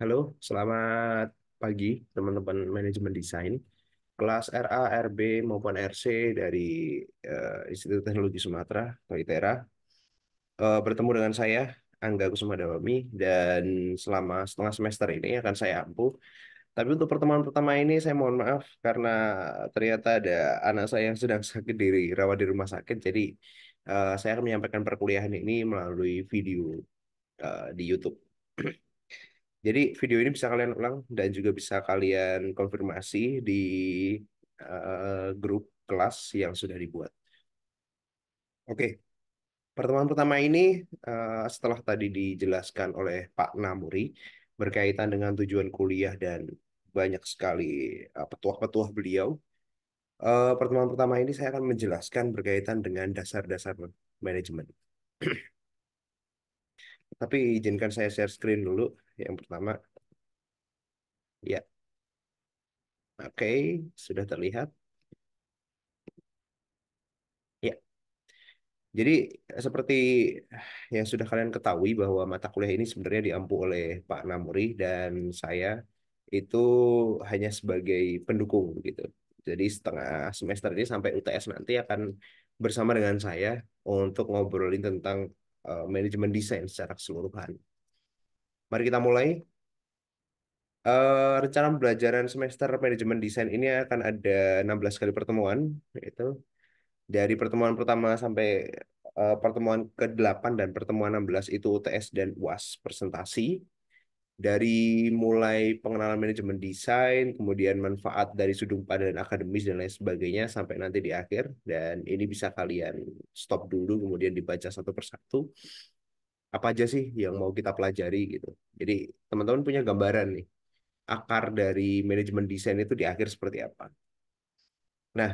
Halo, selamat pagi teman-teman manajemen desain. Kelas RA, RB maupun RC dari uh, Institut Teknologi Sumatera atau uh, eh, bertemu dengan saya Angga Kusuma Dawami dan selama setengah semester ini akan saya ampuh. Tapi untuk pertemuan pertama ini saya mohon maaf karena ternyata ada anak saya yang sedang sakit diri rawat di rumah sakit. Jadi uh, saya akan menyampaikan perkuliahan ini melalui video uh, di YouTube. Jadi video ini bisa kalian ulang dan juga bisa kalian konfirmasi di uh, grup kelas yang sudah dibuat. Oke, okay. pertemuan pertama ini uh, setelah tadi dijelaskan oleh Pak Namuri berkaitan dengan tujuan kuliah dan banyak sekali eh, petuah-petuah uh, beliau. Uh, pertemuan pertama ini saya akan menjelaskan berkaitan dengan dasar-dasar manajemen. Tapi izinkan saya share screen dulu. Yang pertama, ya. Oke, sudah terlihat. Ya. Jadi seperti yang sudah kalian ketahui bahwa mata kuliah ini sebenarnya diampu oleh Pak Namuri dan saya itu hanya sebagai pendukung gitu. Jadi setengah semester ini sampai UTS nanti akan bersama dengan saya untuk ngobrolin tentang uh, manajemen desain secara keseluruhan. Mari kita mulai. Uh, rencana pembelajaran semester manajemen desain ini akan ada 16 kali pertemuan, yaitu dari pertemuan pertama sampai uh, pertemuan ke-8 dan pertemuan 16 itu UTS dan UAS presentasi. Dari mulai pengenalan manajemen desain, kemudian manfaat dari sudut pandang akademis dan lain sebagainya sampai nanti di akhir. Dan ini bisa kalian stop dulu, kemudian dibaca satu persatu apa aja sih yang mau kita pelajari gitu. Jadi teman-teman punya gambaran nih akar dari manajemen desain itu di akhir seperti apa. Nah,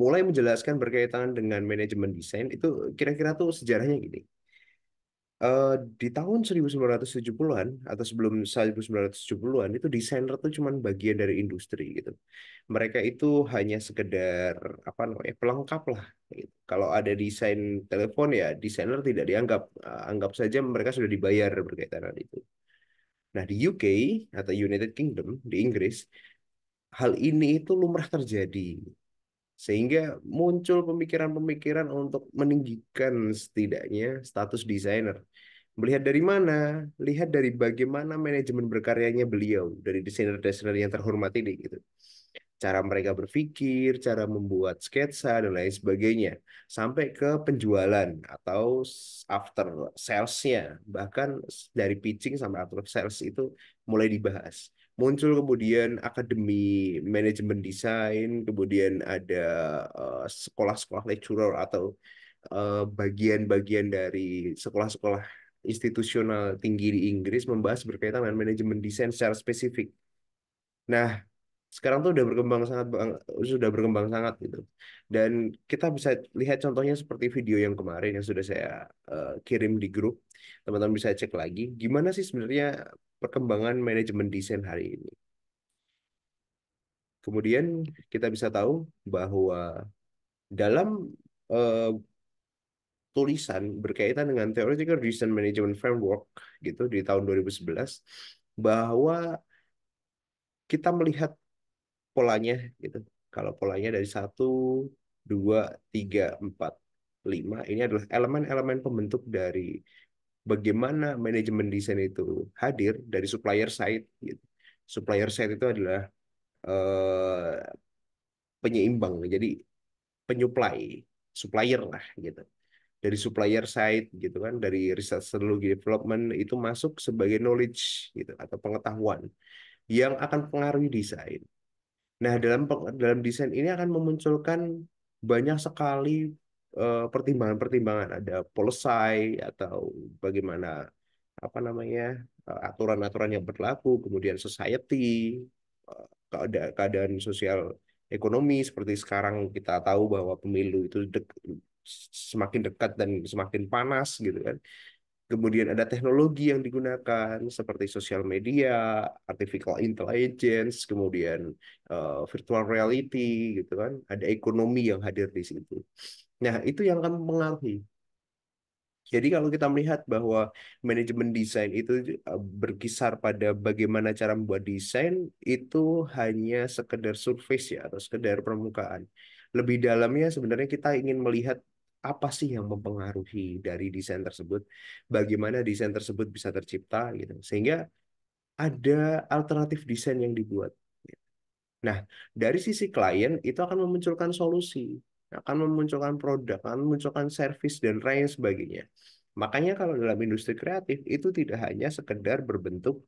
mulai menjelaskan berkaitan dengan manajemen desain itu kira-kira tuh sejarahnya gini. Uh, di tahun 1970-an atau sebelum 1970-an itu desainer tuh cuman bagian dari industri gitu. Mereka itu hanya sekedar apa namanya pelengkap lah. Gitu. Kalau ada desain telepon ya desainer tidak dianggap, uh, anggap saja mereka sudah dibayar berkaitan dengan itu. Nah di UK atau United Kingdom di Inggris hal ini itu lumrah terjadi sehingga muncul pemikiran-pemikiran untuk meninggikan setidaknya status desainer Melihat dari mana? Lihat dari bagaimana manajemen berkaryanya beliau, dari desainer-desainer yang terhormat ini gitu. Cara mereka berpikir, cara membuat sketsa dan lain sebagainya, sampai ke penjualan atau after sales-nya, bahkan dari pitching sampai after sales itu mulai dibahas. Muncul kemudian akademi manajemen desain, kemudian ada eh, sekolah-sekolah lecturer atau eh, bagian-bagian dari sekolah-sekolah institusional tinggi di Inggris membahas berkaitan dengan manajemen desain secara spesifik. Nah, sekarang tuh udah berkembang sangat sudah berkembang sangat gitu. Dan kita bisa lihat contohnya seperti video yang kemarin yang sudah saya uh, kirim di grup. Teman-teman bisa cek lagi gimana sih sebenarnya perkembangan manajemen desain hari ini. Kemudian kita bisa tahu bahwa dalam uh, tulisan berkaitan dengan Theoretical reason Management Framework gitu di tahun 2011 bahwa kita melihat polanya gitu. Kalau polanya dari satu, dua, tiga, empat, lima ini adalah elemen-elemen pembentuk dari bagaimana manajemen desain itu hadir dari supplier side. Gitu. Supplier side itu adalah eh, penyeimbang, jadi penyuplai, supplier lah gitu dari supplier side gitu kan dari research teknologi development itu masuk sebagai knowledge gitu atau pengetahuan yang akan pengaruhi desain. Nah, dalam dalam desain ini akan memunculkan banyak sekali eh, pertimbangan-pertimbangan uh, ada policy atau bagaimana apa namanya eh, aturan-aturan yang berlaku, kemudian society, eh, keadaan sosial ekonomi seperti sekarang kita tahu bahwa pemilu itu semakin dekat dan semakin panas gitu kan. Kemudian ada teknologi yang digunakan seperti sosial media, artificial intelligence, kemudian uh, virtual reality gitu kan. Ada ekonomi yang hadir di situ. Nah, itu yang akan mempengaruhi. Jadi kalau kita melihat bahwa manajemen desain itu eh, berkisar pada bagaimana cara membuat desain itu hanya sekedar surface ya atau sekedar permukaan. Lebih dalamnya sebenarnya kita ingin melihat apa sih yang mempengaruhi dari desain tersebut, bagaimana desain tersebut bisa tercipta gitu. Sehingga ada alternatif desain yang dibuat. Gitu. Nah, dari sisi klien itu akan memunculkan solusi, akan memunculkan produk, akan memunculkan service dan lain sebagainya. Makanya kalau dalam industri kreatif itu tidak hanya sekedar berbentuk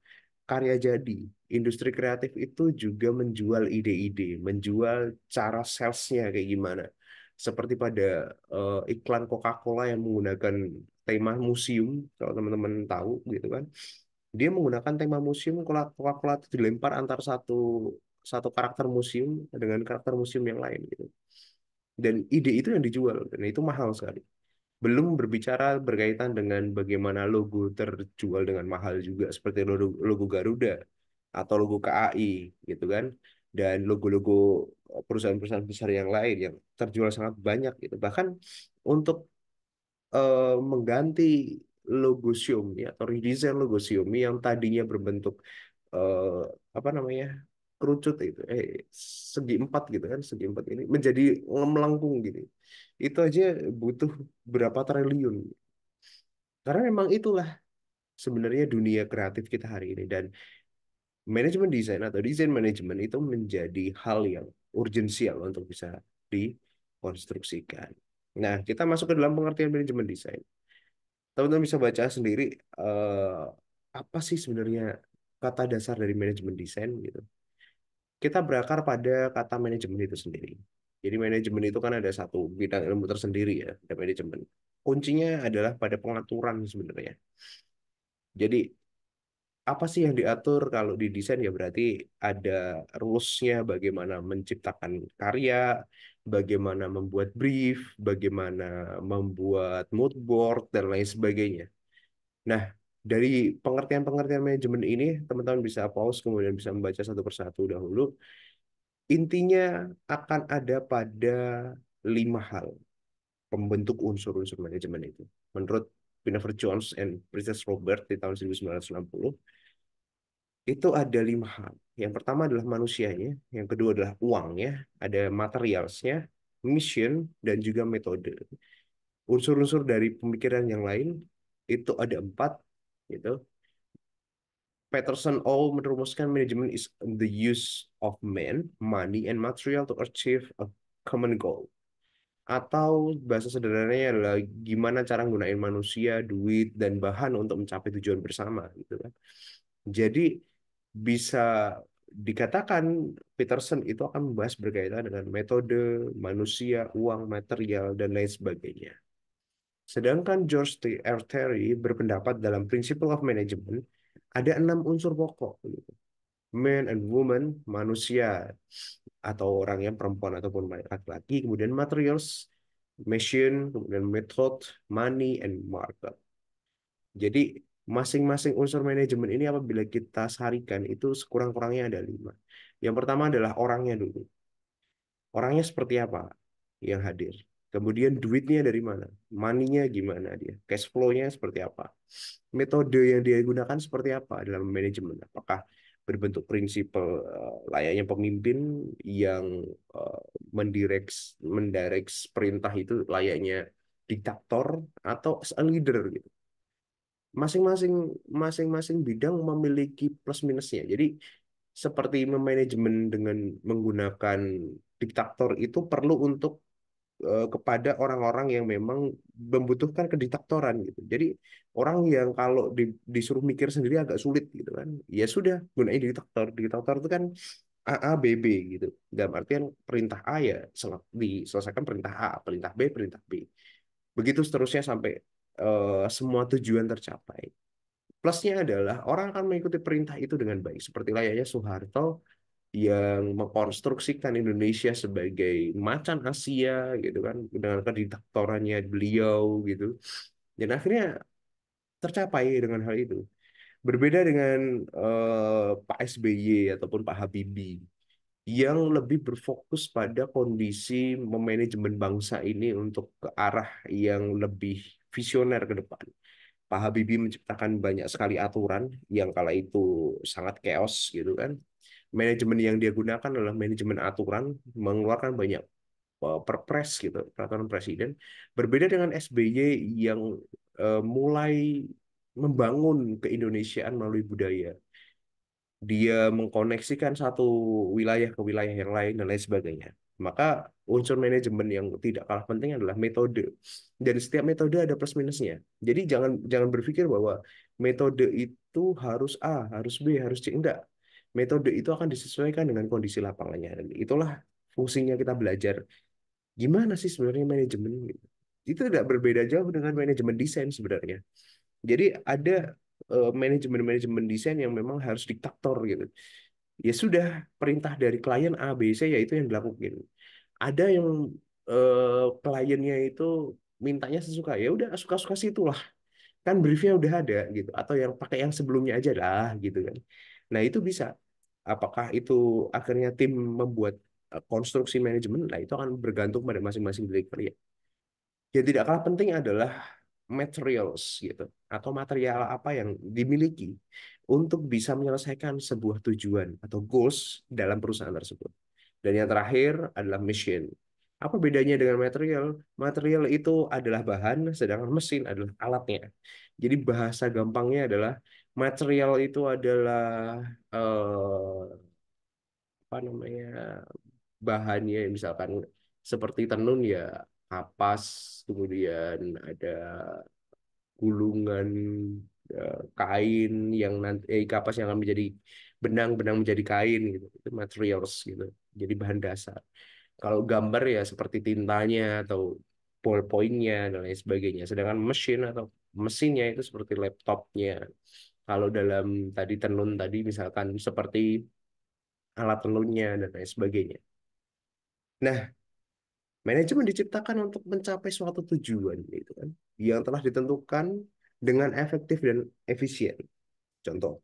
karya jadi. Industri kreatif itu juga menjual ide-ide, menjual cara salesnya kayak gimana seperti pada uh, iklan Coca-Cola yang menggunakan tema museum kalau teman-teman tahu gitu kan dia menggunakan tema museum Coca-Cola itu dilempar antar satu satu karakter museum dengan karakter museum yang lain gitu dan ide itu yang dijual dan itu mahal sekali belum berbicara berkaitan dengan bagaimana logo terjual dengan mahal juga seperti logo, logo Garuda atau logo KAI gitu kan dan logo-logo eh, perusahaan-perusahaan besar yang lain yang terjual sangat banyak gitu. Bahkan untuk uh, mengganti logo Xiaomi atau redesign logo Xiaomi yang tadinya berbentuk uh, apa namanya? kerucut itu eh segi empat gitu kan segi empat ini menjadi melengkung gitu itu aja butuh berapa triliun karena memang itulah sebenarnya dunia kreatif kita hari ini dan manajemen desain atau desain manajemen itu menjadi hal yang urgensial untuk bisa dikonstruksikan. Nah, kita masuk ke dalam pengertian manajemen desain. Teman-teman bisa baca sendiri eh, apa sih sebenarnya kata dasar dari manajemen desain gitu. Kita berakar pada kata manajemen itu sendiri. Jadi manajemen itu kan ada satu bidang ilmu tersendiri ya, manajemen. Kuncinya adalah pada pengaturan sebenarnya. Jadi apa sih yang diatur kalau di desain ya berarti ada rulesnya bagaimana menciptakan karya bagaimana membuat brief bagaimana membuat mood board dan lain sebagainya nah dari pengertian-pengertian manajemen ini teman-teman bisa pause kemudian bisa membaca satu persatu dahulu intinya akan ada pada lima hal pembentuk unsur-unsur manajemen itu menurut Pinafer Jones and Princess Robert di tahun 1960 itu ada lima hal. Yang pertama adalah manusianya, yang kedua adalah uangnya, ada materialsnya, mission, dan juga metode. Unsur-unsur dari pemikiran yang lain itu ada empat, gitu. Peterson all merumuskan manajemen is the use of men, money, and material to achieve a common goal. Atau bahasa sederhananya adalah gimana cara gunain manusia, duit, dan bahan untuk mencapai tujuan bersama. Gitu kan. Jadi bisa dikatakan Peterson itu akan membahas berkaitan dengan metode, manusia, uang, material, dan lain sebagainya. Sedangkan George T. R. Terry berpendapat dalam Principle of Management ada enam unsur pokok. Men gitu. Man and woman, manusia, atau orang yang perempuan ataupun laki-laki, kemudian materials, machine, kemudian method, money, and market. Jadi masing-masing unsur manajemen ini apabila kita sarikan itu sekurang-kurangnya ada lima. Yang pertama adalah orangnya dulu. Orangnya seperti apa yang hadir. Kemudian duitnya dari mana? Maninya gimana dia? Cash flow-nya seperti apa? Metode yang dia gunakan seperti apa dalam manajemen? Apakah berbentuk prinsipal eh, layaknya pemimpin yang eh, mendireks mendirect perintah itu layaknya diktator atau as leader gitu masing-masing masing-masing bidang memiliki plus minusnya. Jadi seperti manajemen dengan menggunakan diktator itu perlu untuk uh, kepada orang-orang yang memang membutuhkan kediktatoran gitu. Jadi orang yang kalau di, disuruh mikir sendiri agak sulit gitu kan. Ya sudah gunain diktator. Diktator itu kan A A B B gitu. Dalam artian perintah A ya diselesaikan perintah A, perintah B, perintah B. Begitu seterusnya sampai uh, semua tujuan tercapai. Plusnya adalah orang akan mengikuti perintah itu dengan baik. Seperti layaknya Soeharto yang mengkonstruksikan Indonesia sebagai macan Asia gitu kan dengan kediktatorannya beliau gitu. Dan akhirnya tercapai dengan hal itu. Berbeda dengan uh, Pak SBY ataupun Pak Habibie yang lebih berfokus pada kondisi memanajemen bangsa ini untuk ke arah yang lebih visioner ke depan. Pak Habibie menciptakan banyak sekali aturan yang kala itu sangat chaos gitu kan. Manajemen yang dia gunakan adalah manajemen aturan, mengeluarkan banyak e, perpres gitu, peraturan presiden. Berbeda dengan SBY yang e, mulai membangun keindonesiaan melalui budaya. Dia mengkoneksikan satu wilayah ke wilayah yang lain dan lain sebagainya. Maka unsur manajemen yang tidak kalah penting adalah metode. Dan setiap metode ada plus minusnya. Jadi jangan jangan berpikir bahwa metode itu harus A, harus B, harus C. Enggak. Metode itu akan disesuaikan dengan kondisi lapangannya. Dan itulah fungsinya kita belajar gimana sih sebenarnya manajemen. Itu tidak berbeda jauh dengan manajemen desain sebenarnya. Jadi ada eh, manajemen-manajemen desain yang memang harus diktator gitu ya sudah perintah dari klien A, B, C yaitu yang dilakukan. Ada yang eh, kliennya itu mintanya sesuka ya udah suka-suka situlah kan briefnya udah ada gitu atau yang pakai yang sebelumnya aja lah gitu kan nah itu bisa apakah itu akhirnya tim membuat eh, konstruksi manajemen nah itu akan bergantung pada masing-masing delivery Ya yang tidak kalah penting adalah materials gitu atau material apa yang dimiliki untuk bisa menyelesaikan sebuah tujuan atau goals dalam perusahaan tersebut. Dan yang terakhir adalah mesin Apa bedanya dengan material? Material itu adalah bahan, sedangkan mesin adalah alatnya. Jadi bahasa gampangnya adalah material itu adalah eh, apa namanya bahannya, misalkan seperti tenun ya kapas, kemudian ada gulungan ya, kain yang nanti eh, kapas yang akan menjadi benang-benang menjadi kain gitu. Itu materials gitu. Jadi bahan dasar. Kalau gambar ya seperti tintanya atau ballpointnya dan lain sebagainya. Sedangkan mesin atau mesinnya itu seperti laptopnya. Kalau dalam tadi tenun tadi misalkan seperti alat tenunnya dan lain sebagainya. Nah, Manajemen diciptakan untuk mencapai suatu tujuan gitu kan, yang telah ditentukan dengan efektif dan efisien. Contoh,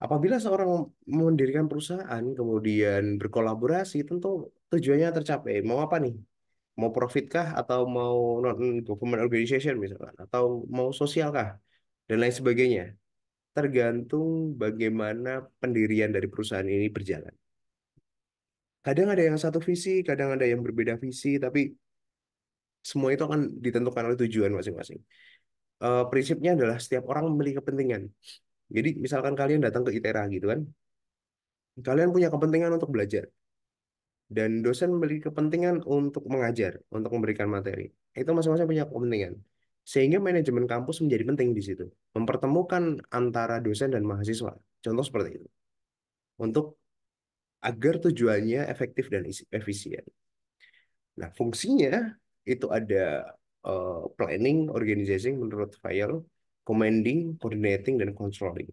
apabila seorang mendirikan perusahaan kemudian berkolaborasi, tentu tujuannya tercapai. Mau apa nih? Mau profitkah atau mau non government organization misalkan atau mau sosialkah dan lain sebagainya. Tergantung bagaimana pendirian dari perusahaan ini berjalan kadang ada yang satu visi, kadang ada yang berbeda visi, tapi semua itu akan ditentukan oleh tujuan masing-masing. Uh, prinsipnya adalah setiap orang memiliki kepentingan. Jadi misalkan kalian datang ke ITERA gitu kan, kalian punya kepentingan untuk belajar. Dan dosen memiliki kepentingan untuk mengajar, untuk memberikan materi. Itu masing-masing punya kepentingan. Sehingga manajemen kampus menjadi penting di situ. Mempertemukan antara dosen dan mahasiswa. Contoh seperti itu. Untuk agar tujuannya efektif dan efisien. Nah, fungsinya itu ada uh, planning, organizing menurut file, commanding, coordinating, dan controlling.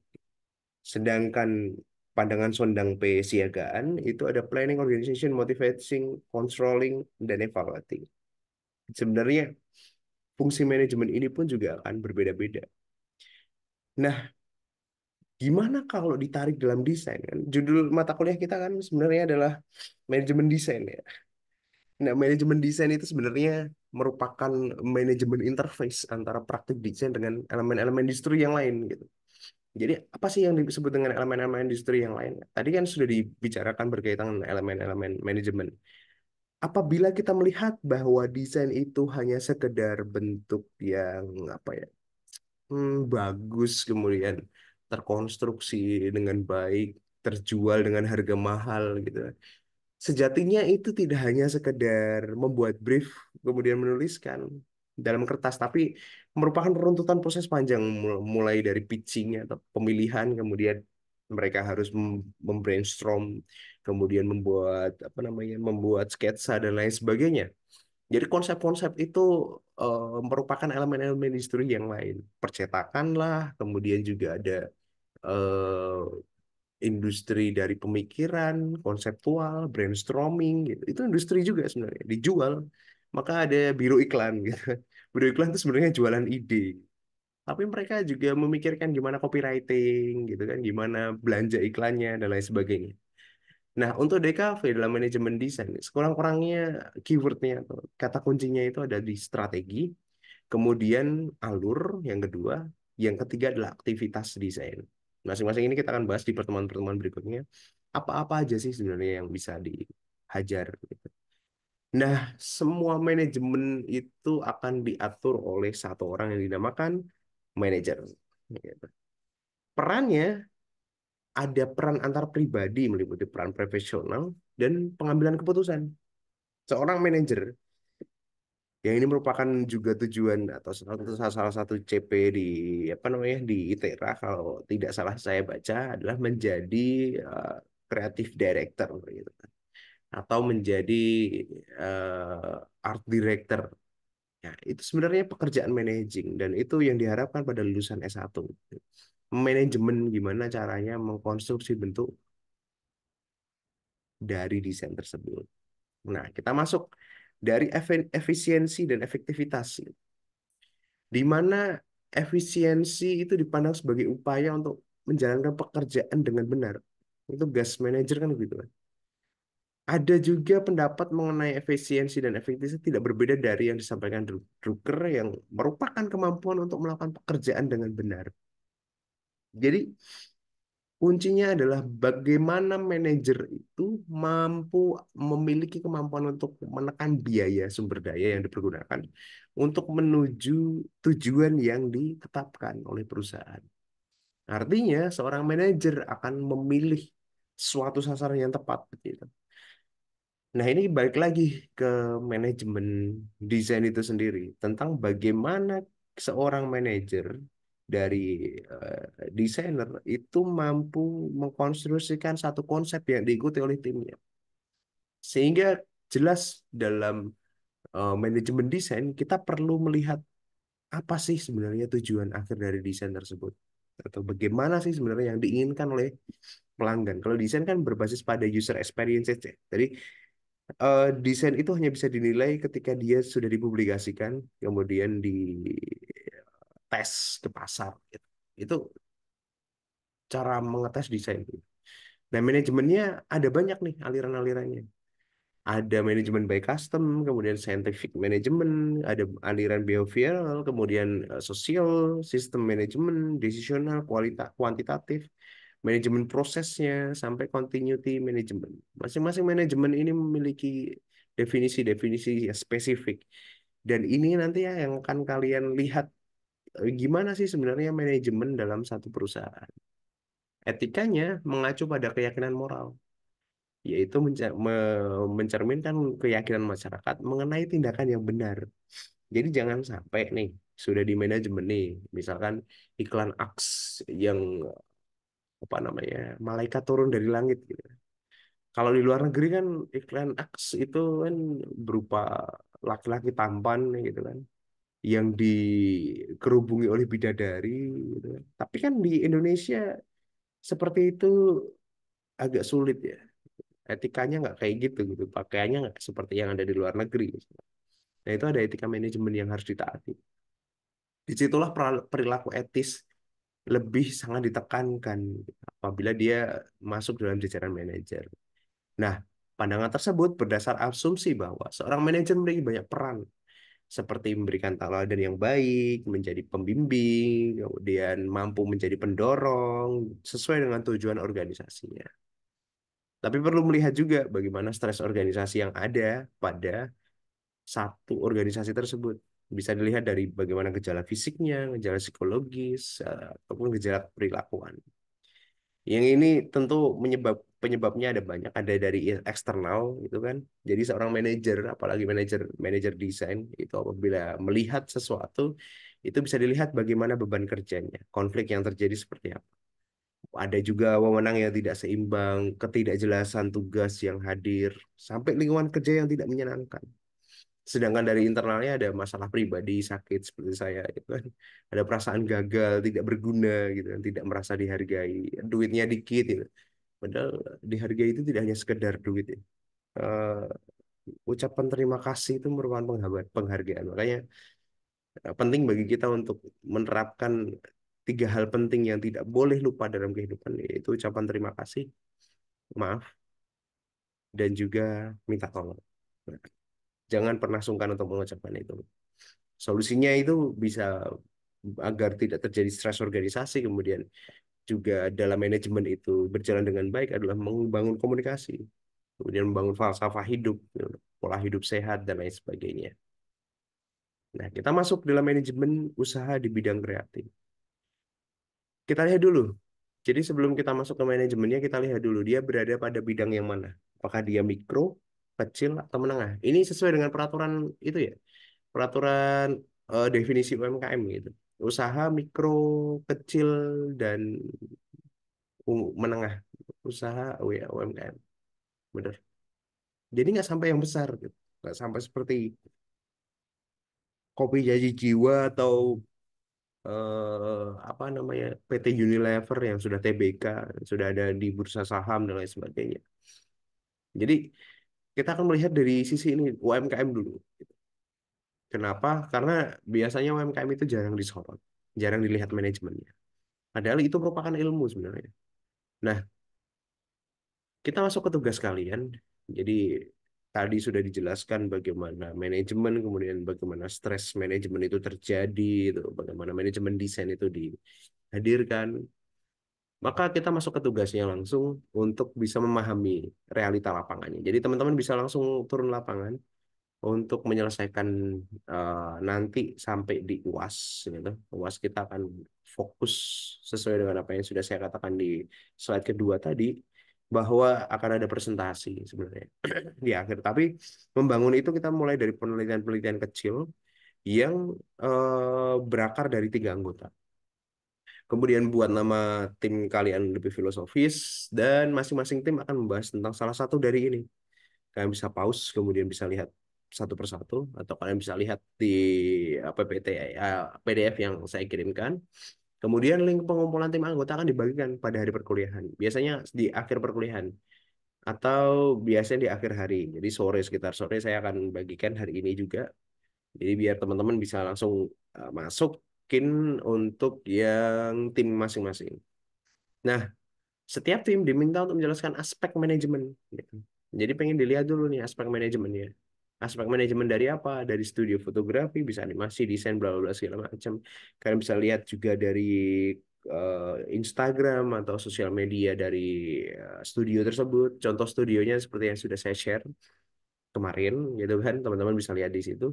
Sedangkan pandangan sondang P siagaan itu ada planning, organization, motivating, controlling, dan evaluating. Sebenarnya fungsi manajemen ini pun juga akan berbeda-beda. Nah, gimana kalau ditarik dalam desain kan judul mata kuliah kita kan sebenarnya adalah manajemen desain ya nah manajemen desain itu sebenarnya merupakan manajemen interface antara praktik desain dengan elemen-elemen industri yang lain gitu jadi apa sih yang disebut dengan elemen-elemen industri yang lain tadi kan sudah dibicarakan berkaitan dengan elemen-elemen manajemen apabila kita melihat bahwa desain itu hanya sekedar bentuk yang apa ya hmm, bagus kemudian terkonstruksi dengan baik, terjual dengan harga mahal gitu. Sejatinya itu tidak hanya sekedar membuat brief kemudian menuliskan dalam kertas, tapi merupakan runtutan proses panjang mulai dari pitching atau pemilihan, kemudian mereka harus membrainstorm, kemudian membuat apa namanya, membuat sketsa dan lain sebagainya. Jadi konsep-konsep itu uh, merupakan elemen-elemen industri yang lain. Percetakan lah, kemudian juga ada eh, industri dari pemikiran, konseptual, brainstorming gitu. Itu industri juga sebenarnya, dijual. Maka ada biru iklan gitu. biru iklan itu sebenarnya jualan ide. Tapi mereka juga memikirkan gimana copywriting gitu kan, gimana belanja iklannya dan lain sebagainya. Nah, untuk DKV dalam manajemen desain, sekurang-kurangnya keywordnya atau kata kuncinya itu ada di strategi, kemudian alur yang kedua, yang ketiga adalah aktivitas desain masing-masing ini kita akan bahas di pertemuan-pertemuan berikutnya apa-apa aja sih sebenarnya yang bisa dihajar gitu. Nah, semua manajemen itu akan diatur oleh satu orang yang dinamakan manajer. Gitu. Perannya ada peran antar pribadi meliputi peran profesional dan pengambilan keputusan. Seorang manajer yang ini merupakan juga tujuan atau salah, satu CP di apa namanya di ITERA kalau tidak salah saya baca adalah menjadi uh, director gitu kan. atau menjadi uh, art director. Ya, itu sebenarnya pekerjaan managing dan itu yang diharapkan pada lulusan S1. Manajemen gimana caranya mengkonstruksi bentuk dari desain tersebut. Nah, kita masuk dari efisiensi dan efektivitas. Gitu. Di mana efisiensi itu dipandang sebagai upaya untuk menjalankan pekerjaan dengan benar. Itu gas manager kan begitu. kan. Ada juga pendapat mengenai efisiensi dan efektivitas tidak berbeda dari yang disampaikan Drucker yang merupakan kemampuan untuk melakukan pekerjaan dengan benar. Jadi kuncinya adalah bagaimana manajer itu mampu memiliki kemampuan untuk menekan biaya sumber daya yang dipergunakan untuk menuju tujuan yang ditetapkan oleh perusahaan. Artinya seorang manajer akan memilih suatu sasaran yang tepat begitu. Nah, ini balik lagi ke manajemen desain itu sendiri tentang bagaimana seorang manajer dari uh, desainer itu mampu mengkonstruksikan satu konsep yang diikuti oleh timnya. Sehingga jelas dalam uh, manajemen desain kita perlu melihat apa sih sebenarnya tujuan akhir dari desain tersebut atau bagaimana sih sebenarnya yang diinginkan oleh pelanggan. Kalau desain kan berbasis pada user experience ya. Jadi uh, desain itu hanya bisa dinilai ketika dia sudah dipublikasikan, kemudian di tes ke pasar gitu. itu cara mengetes desain itu. nah manajemennya ada banyak nih aliran-alirannya ada manajemen by custom kemudian scientific management ada aliran behavioral kemudian eh, social system management, decisional kualita kuantitatif manajemen prosesnya sampai continuity management masing-masing manajemen ini memiliki definisi-definisi spesifik dan ini nanti ya yang akan kalian lihat gimana sih sebenarnya manajemen dalam satu perusahaan? Etikanya mengacu pada keyakinan moral, yaitu mencerminkan keyakinan masyarakat mengenai tindakan yang benar. Jadi jangan sampai nih sudah di manajemen nih, misalkan iklan aks yang apa namanya malaikat turun dari langit gitu. Kalau di luar negeri kan iklan aks itu kan berupa laki-laki tampan gitu kan yang dikerubungi oleh bidadari gitu. Kan. tapi kan di Indonesia seperti itu agak sulit ya etikanya nggak kayak gitu gitu pakaiannya nggak seperti yang ada di luar negeri misalnya. nah itu ada etika manajemen yang harus ditaati disitulah perilaku etis lebih sangat ditekankan apabila dia masuk dalam jajaran manajer nah pandangan tersebut berdasar asumsi bahwa seorang manajer memiliki banyak peran seperti memberikan teladan yang baik, menjadi pembimbing, kemudian mampu menjadi pendorong sesuai dengan tujuan organisasinya. Tapi perlu melihat juga bagaimana stres organisasi yang ada pada satu organisasi tersebut. Bisa dilihat dari bagaimana gejala fisiknya, gejala psikologis, eh, ataupun gejala perilakuan. Yang ini tentu menyebab penyebabnya ada banyak ada dari eksternal gitu kan jadi seorang manajer apalagi manajer manajer desain itu apabila melihat sesuatu itu bisa dilihat bagaimana beban kerjanya konflik yang terjadi seperti apa ada juga wewenang yang tidak seimbang ketidakjelasan tugas yang hadir sampai lingkungan kerja yang tidak menyenangkan sedangkan dari internalnya ada masalah pribadi sakit seperti saya gitu kan ada perasaan gagal tidak berguna gitu tidak merasa dihargai duitnya dikit gitu Padahal di itu tidak hanya sekedar duit ya. Uh, ucapan terima kasih itu merupakan penghargaan. Makanya uh, penting bagi kita untuk menerapkan tiga hal penting yang tidak boleh lupa dalam kehidupan yaitu ucapan terima kasih, maaf, dan juga minta tolong. Nah, jangan pernah sungkan untuk mengucapkan itu. Solusinya itu bisa agar tidak terjadi stres organisasi kemudian juga dalam manajemen itu berjalan dengan baik adalah membangun komunikasi, kemudian membangun falsafah hidup, pola hidup sehat dan lain sebagainya. Nah, kita masuk dalam manajemen usaha di bidang kreatif. Kita lihat dulu. Jadi sebelum kita masuk ke manajemennya, kita lihat dulu dia berada pada bidang yang mana. Apakah dia mikro, kecil, atau menengah. Ini sesuai dengan peraturan itu ya. Peraturan uh, definisi UMKM gitu usaha mikro kecil dan menengah usaha oh ya, UMKM bener jadi nggak sampai yang besar gitu sampai seperti kopi jadi jiwa atau eh, apa namanya PT Unilever yang sudah TBK sudah ada di bursa saham dan lain sebagainya jadi kita akan melihat dari sisi ini UMKM dulu gitu. Kenapa? Karena biasanya UMKM itu jarang disorot, jarang dilihat manajemennya. Padahal itu merupakan ilmu sebenarnya. Nah, kita masuk ke tugas kalian. Jadi tadi sudah dijelaskan bagaimana manajemen, kemudian bagaimana stres manajemen itu terjadi, itu bagaimana manajemen desain itu dihadirkan. Maka kita masuk ke tugasnya langsung untuk bisa memahami realita lapangannya. Jadi teman-teman bisa langsung turun lapangan, untuk menyelesaikan uh, nanti sampai di UAS gitu. UAS kita akan fokus sesuai dengan apa yang sudah saya katakan di slide kedua tadi bahwa akan ada presentasi sebenarnya di akhir. Tapi membangun itu kita mulai dari penelitian-penelitian kecil yang uh, berakar dari tiga anggota. Kemudian buat nama tim kalian lebih filosofis dan masing-masing tim akan membahas tentang salah satu dari ini. Kalian bisa pause kemudian bisa lihat satu persatu atau kalian bisa lihat di eh, PPT ya, ya, PDF yang saya kirimkan. Kemudian link pengumpulan tim anggota akan dibagikan pada hari perkuliahan. Biasanya di akhir perkuliahan atau biasanya di akhir hari. Jadi sore sekitar sore saya akan bagikan hari ini juga. Jadi biar teman-teman bisa langsung eh, masukin untuk yang tim masing-masing. Nah, setiap tim diminta untuk menjelaskan aspek manajemen. Gitu. Jadi pengen dilihat dulu nih aspek manajemennya aspek manajemen dari apa dari studio fotografi bisa animasi desain bla bla segala macam kalian bisa lihat juga dari uh, Instagram atau sosial media dari uh, studio tersebut contoh studionya seperti yang sudah saya share kemarin gitu kan teman-teman bisa lihat di situ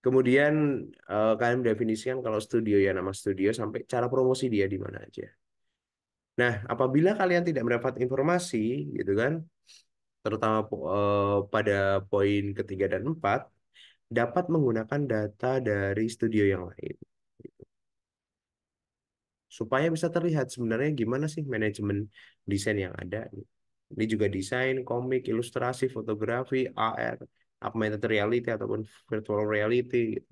kemudian uh, kalian definisikan kalau studio ya nama studio sampai cara promosi dia di mana aja Nah, apabila kalian tidak mendapat informasi, gitu kan, terutama uh, pada poin ketiga dan empat, dapat menggunakan data dari studio yang lain. Gitu. Supaya bisa terlihat sebenarnya gimana sih manajemen desain yang ada. Gitu. Ini juga desain, komik, ilustrasi, fotografi, AR, augmented reality ataupun virtual reality. Gitu.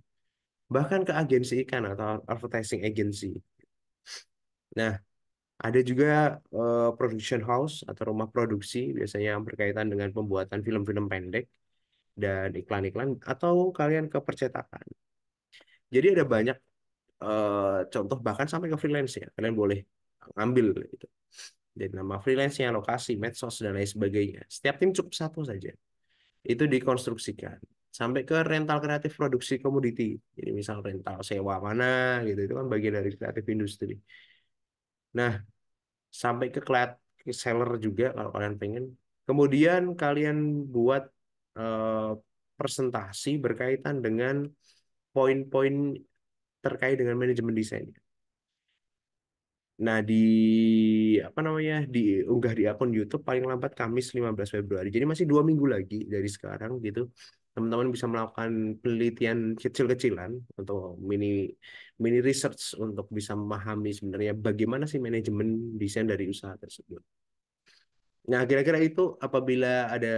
Bahkan ke agensi ikan atau advertising agency. Nah, ada juga uh, production house atau rumah produksi biasanya yang berkaitan dengan pembuatan film-film pendek dan iklan-iklan atau kalian ke percetakan. Jadi ada banyak uh, contoh bahkan sampai ke freelance ya. Kalian boleh ambil itu. dan nama freelance-nya, lokasi, medsos dan lain sebagainya. Setiap tim cukup satu saja. Itu dikonstruksikan sampai ke rental kreatif produksi komoditi. Jadi misal rental sewa mana gitu itu kan bagian dari kreatif industri. Nah, sampai ke klat seller juga kalau kalian pengen. Kemudian kalian buat eh, presentasi berkaitan dengan poin-poin terkait dengan manajemen desain. Nah, di apa namanya? diunggah di akun YouTube paling lambat Kamis 15 Februari. Jadi masih dua minggu lagi dari sekarang gitu teman-teman bisa melakukan penelitian kecil-kecilan atau mini mini research untuk bisa memahami sebenarnya bagaimana sih manajemen desain dari usaha tersebut. Nah, kira-kira itu apabila ada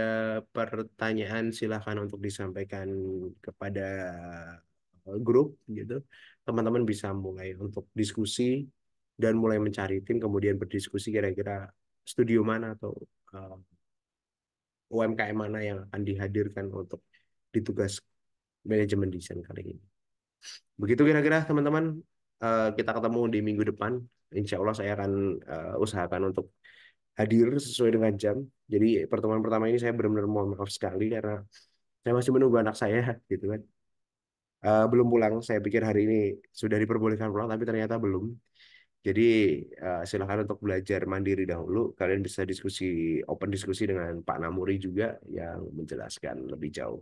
pertanyaan silahkan untuk disampaikan kepada eh, grup gitu. Teman-teman bisa mulai untuk diskusi dan mulai mencari tim kemudian berdiskusi kira-kira studio mana atau eh, UMKM mana yang akan dihadirkan untuk di tugas manajemen desain kali ini. Begitu kira-kira teman-teman, eh, kita ketemu di minggu depan. Insya Allah saya akan eh, usahakan untuk hadir sesuai dengan jam. Jadi pertemuan pertama ini saya benar-benar mohon maaf sekali karena saya masih menunggu anak saya gitu kan. Eh, belum pulang, saya pikir hari ini sudah diperbolehkan pulang, tapi ternyata belum. Jadi uh, eh, silahkan untuk belajar mandiri dahulu. Kalian bisa diskusi, open diskusi dengan Pak Namuri juga yang menjelaskan lebih jauh.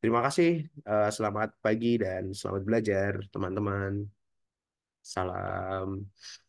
Terima kasih. Uh, selamat pagi dan selamat belajar, teman-teman. Salam.